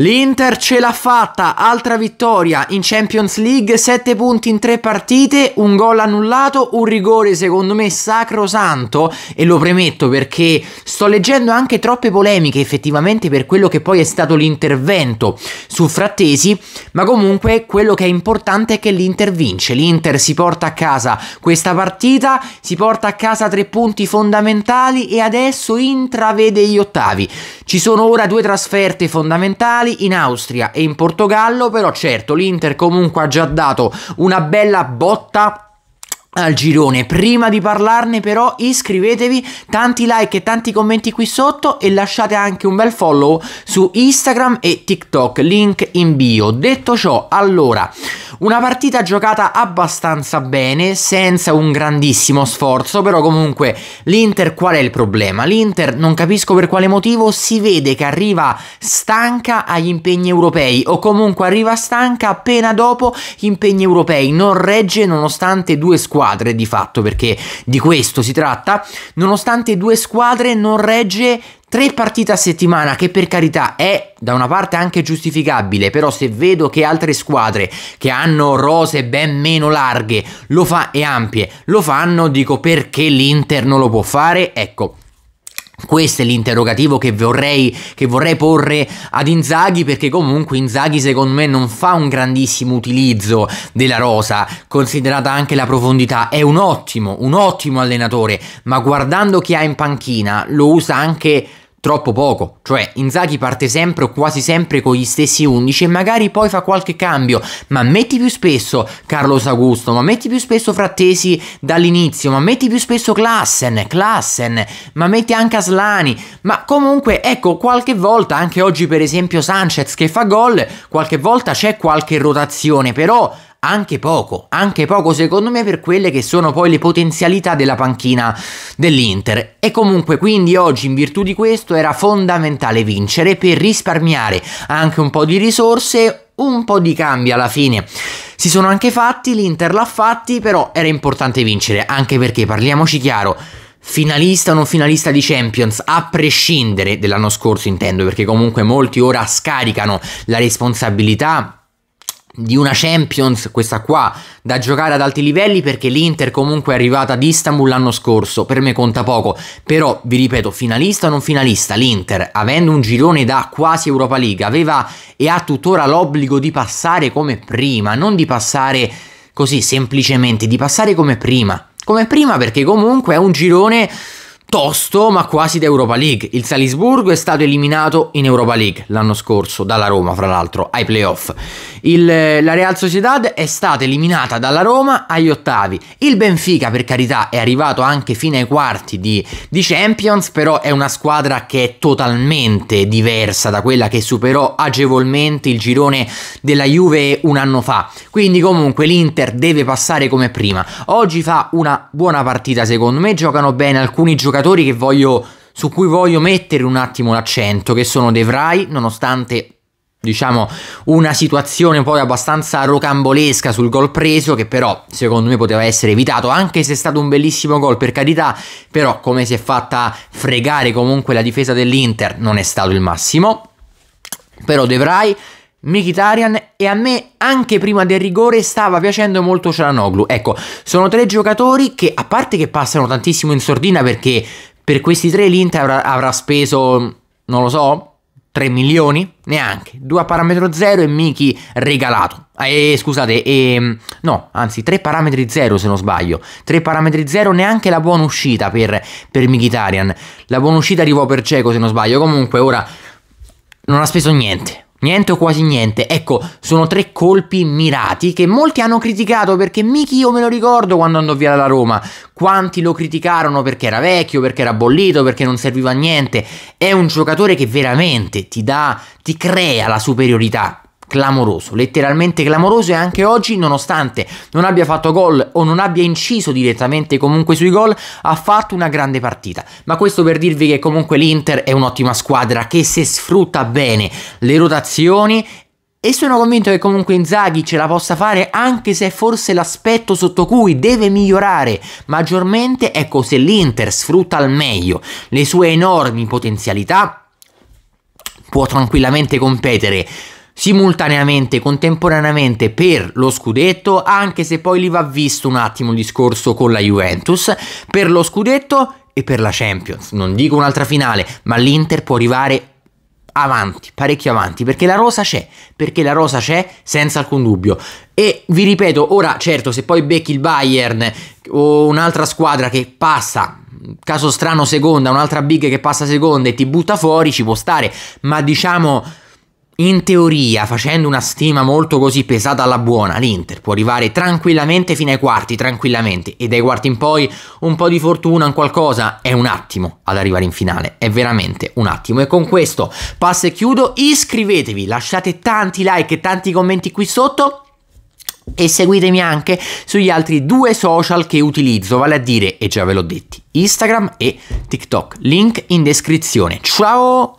L'Inter ce l'ha fatta, altra vittoria in Champions League, 7 punti in 3 partite, un gol annullato, un rigore secondo me sacrosanto e lo premetto perché sto leggendo anche troppe polemiche effettivamente per quello che poi è stato l'intervento su Frattesi, ma comunque quello che è importante è che l'Inter vince, l'Inter si porta a casa questa partita, si porta a casa tre punti fondamentali e adesso intravede gli ottavi. Ci sono ora due trasferte fondamentali semifinali in Austria e in Portogallo, però certo l'Inter comunque ha già dato una bella botta al girone. Prima di parlarne però iscrivetevi, tanti like e tanti commenti qui sotto e lasciate anche un bel follow su Instagram e TikTok, link in bio. Detto ciò, allora una partita giocata abbastanza bene, senza un grandissimo sforzo, però comunque l'Inter qual è il problema? L'Inter, non capisco per quale motivo, si vede che arriva stanca agli impegni europei o comunque arriva stanca appena dopo gli impegni europei, non regge nonostante due squadre di fatto, perché di questo si tratta, nonostante due squadre non regge Tre partite a settimana che per carità è da una parte anche giustificabile, però se vedo che altre squadre che hanno rose ben meno larghe lo fa e ampie lo fanno, dico perché l'Inter non lo può fare, ecco. Questo è l'interrogativo che vorrei, che vorrei, porre ad Inzaghi perché comunque Inzaghi secondo me non fa un grandissimo utilizzo della rosa, considerata anche la profondità, è un ottimo, un ottimo allenatore, ma guardando chi ha in panchina lo usa anche troppo poco, cioè Inzaghi parte sempre o quasi sempre con gli stessi 11 e magari poi fa qualche cambio, ma metti più spesso Carlos Augusto, ma metti più spesso Frattesi dall'inizio, ma metti più spesso Klassen, Klassen, ma metti anche Aslani, ma comunque ecco qualche volta, anche oggi per esempio Sanchez che fa gol, qualche volta c'è qualche rotazione, però anche poco, anche poco secondo me per quelle che sono poi le potenzialità della panchina dell'Inter. E comunque quindi oggi in virtù di questo era fondamentale vincere per risparmiare anche un po' di risorse, un po' di cambi alla fine. Si sono anche fatti, l'Inter l'ha fatti, però era importante vincere, anche perché parliamoci chiaro, finalista o non finalista di Champions, a prescindere dell'anno scorso intendo, perché comunque molti ora scaricano la responsabilità di una Champions, questa qua, da giocare ad alti livelli perché l'Inter comunque è arrivata ad Istanbul l'anno scorso, per me conta poco, però vi ripeto, finalista o non finalista, l'Inter, avendo un girone da quasi Europa League, aveva e ha tuttora l'obbligo di passare come prima, non di passare così semplicemente, di passare come prima, come prima perché comunque è un girone tosto, ma quasi da Europa League. Il Salisburgo è stato eliminato in Europa League l'anno scorso dalla Roma, fra l'altro, ai playoff. Il, eh, la Real Sociedad è stata eliminata dalla Roma agli ottavi. Il Benfica, per carità, è arrivato anche fino ai quarti di, di Champions, però è una squadra che è totalmente diversa da quella che superò agevolmente il girone della Juve un anno fa. Quindi comunque l'Inter deve passare come prima. Oggi fa una buona partita secondo me, giocano bene alcuni giocatori giocatori che voglio, su cui voglio mettere un attimo l'accento, che sono De Vrij, nonostante diciamo una situazione poi abbastanza rocambolesca sul gol preso che però secondo me poteva essere evitato anche se è stato un bellissimo gol per carità però come si è fatta fregare comunque la difesa dell'Inter non è stato il massimo però De Vrij Mkhitaryan e a me anche prima del rigore stava piacendo molto Cialanoglu. Ecco, sono tre giocatori che a parte che passano tantissimo in sordina perché per questi tre l'Inter avrà, avrà speso, non lo so, 3 milioni? Neanche. 2 a parametro 0 e Miki regalato. Eh, scusate, eh, no, anzi 3 parametri 0 se non sbaglio. 3 parametri 0 neanche la buona uscita per, per Mkhitaryan. La buona uscita arrivò per Cieco se non sbaglio. Comunque ora non ha speso niente. Niente o quasi niente, ecco, sono tre colpi mirati che molti hanno criticato perché mica io me lo ricordo quando andò via dalla Roma, quanti lo criticarono perché era vecchio, perché era bollito, perché non serviva a niente, è un giocatore che veramente ti dà, ti crea la superiorità clamoroso, letteralmente clamoroso e anche oggi nonostante non abbia fatto gol o non abbia inciso direttamente comunque sui gol ha fatto una grande partita ma questo per dirvi che comunque l'Inter è un'ottima squadra che se sfrutta bene le rotazioni e sono convinto che comunque Inzaghi ce la possa fare anche se forse l'aspetto sotto cui deve migliorare maggiormente ecco, se l'Inter sfrutta al meglio le sue enormi potenzialità può tranquillamente competere simultaneamente, contemporaneamente per lo scudetto, anche se poi lì va visto un attimo il discorso con la Juventus, per lo scudetto e per la Champions. Non dico un'altra finale, ma l'Inter può arrivare avanti, parecchio avanti, perché la rosa c'è, perché la rosa c'è senza alcun dubbio. E vi ripeto, ora certo, se poi becchi il Bayern o un'altra squadra che passa caso strano seconda, un'altra big che passa seconda e ti butta fuori, ci può stare, ma diciamo in teoria, facendo una stima molto così pesata alla buona, l'Inter può arrivare tranquillamente fino ai quarti, tranquillamente, e dai quarti in poi un po' di fortuna, un qualcosa, è un attimo ad arrivare in finale, è veramente un attimo. E con questo passo e chiudo, iscrivetevi, lasciate tanti like e tanti commenti qui sotto e seguitemi anche sugli altri due social che utilizzo, vale a dire, e già ve l'ho detti, Instagram e TikTok. Link in descrizione. Ciao!